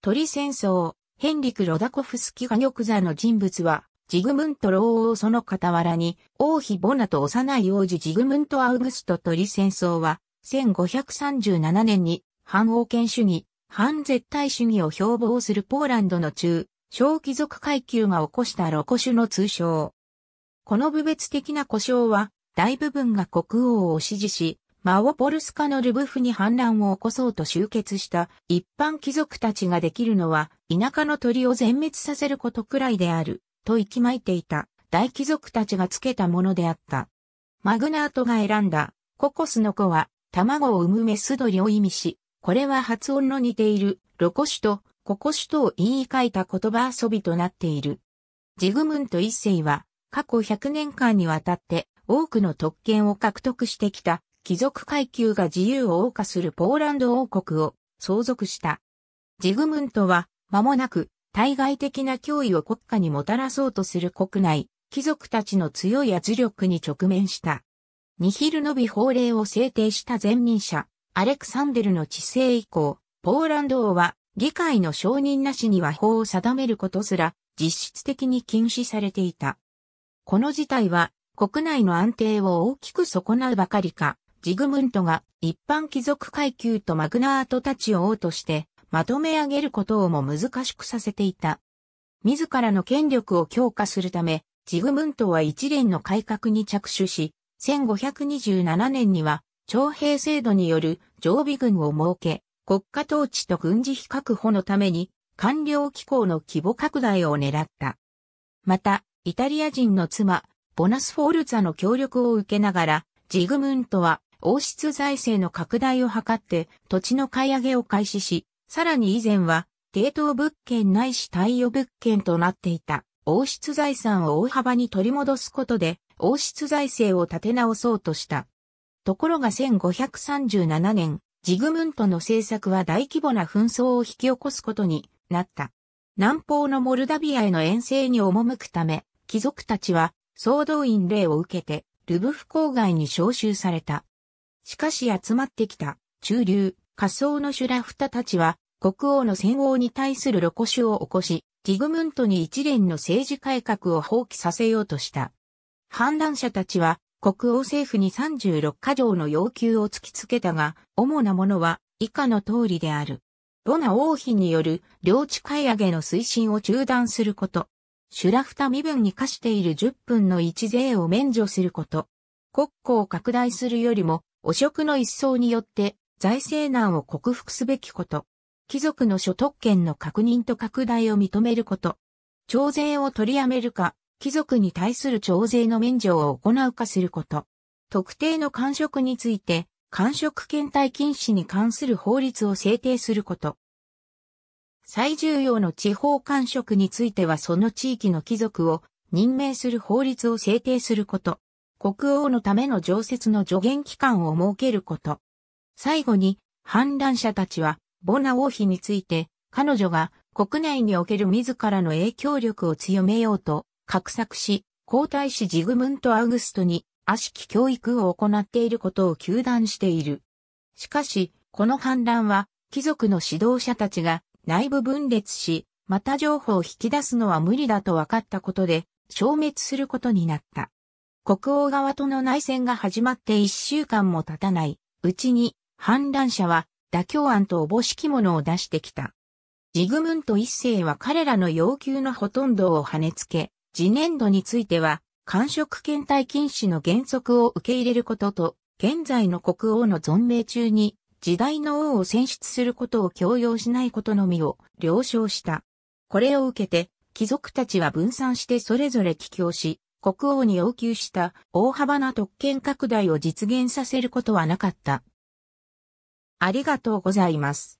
鳥戦争、ヘンリク・ロダコフスキニョクザの人物は、ジグムントロオ王その傍らに、王妃ボナと幼い王子ジグムント・アウグスト鳥戦争は、1537年に、反王権主義、反絶対主義を標榜するポーランドの中、小貴族階級が起こしたロコ種の通称。この部別的な故障は、大部分が国王を支持し、マオポルスカのルブフに反乱を起こそうと集結した一般貴族たちができるのは田舎の鳥を全滅させることくらいであると息巻いていた大貴族たちがつけたものであった。マグナートが選んだココスの子は卵を産むメス鳥を意味し、これは発音の似ているロコシュとココシュとを言い換えた言葉遊びとなっている。ジグムント一世は過去100年間にわたって多くの特権を獲得してきた貴族階級が自由を謳歌するポーランド王国を相続した。ジグムントは、間もなく、対外的な脅威を国家にもたらそうとする国内、貴族たちの強い圧力に直面した。ニヒルノビ法令を制定した前任者、アレクサンデルの治世以降、ポーランド王は、議会の承認なしには法を定めることすら、実質的に禁止されていた。この事態は、国内の安定を大きく損なうばかりか、ジグムントが一般貴族階級とマグナートたちを王としてまとめ上げることをも難しくさせていた。自らの権力を強化するため、ジグムントは一連の改革に着手し、1527年には徴兵制度による常備軍を設け、国家統治と軍事費確保のために官僚機構の規模拡大を狙った。また、イタリア人の妻、ボナスフォールツァの協力を受けながら、ジグムントは王室財政の拡大を図って土地の買い上げを開始し、さらに以前は、抵当物件ないし貸与物件となっていた王室財産を大幅に取り戻すことで、王室財政を立て直そうとした。ところが1537年、ジグムントの政策は大規模な紛争を引き起こすことになった。南方のモルダビアへの遠征に赴くため、貴族たちは総動員令を受けて、ルブフ郊外に召集された。しかし集まってきた中流、仮想のシュラフタたちは国王の戦王に対する露骨を起こし、ティグムントに一連の政治改革を放棄させようとした。反乱者たちは国王政府に36カ条の要求を突きつけたが、主なものは以下の通りである。ロナ王妃による領地買い上げの推進を中断すること。シュラフタ身分に課している10分の1税を免除すること。国庫を拡大するよりも汚職の一層によって財政難を克服すべきこと。貴族の所得権の確認と拡大を認めること。徴税を取りやめるか、貴族に対する徴税の免除を行うかすること。特定の官職について、官職検体禁止に関する法律を制定すること。最重要の地方官職についてはその地域の貴族を任命する法律を制定すること。国王のための常設の助言機関を設けること。最後に、反乱者たちは、ボナ王妃について、彼女が国内における自らの影響力を強めようと、画策し、皇太子ジグムント・アウグストに、悪しき教育を行っていることを求断している。しかし、この反乱は、貴族の指導者たちが内部分裂し、また情報を引き出すのは無理だと分かったことで、消滅することになった。国王側との内戦が始まって一週間も経たないうちに反乱者は妥協案とおぼしきものを出してきた。ジグムント一世は彼らの要求のほとんどを跳ねつけ、次年度については、官職検体禁止の原則を受け入れることと、現在の国王の存命中に、時代の王を選出することを強要しないことのみを了承した。これを受けて、貴族たちは分散してそれぞれ帰郷し、国王に要求した大幅な特権拡大を実現させることはなかった。ありがとうございます。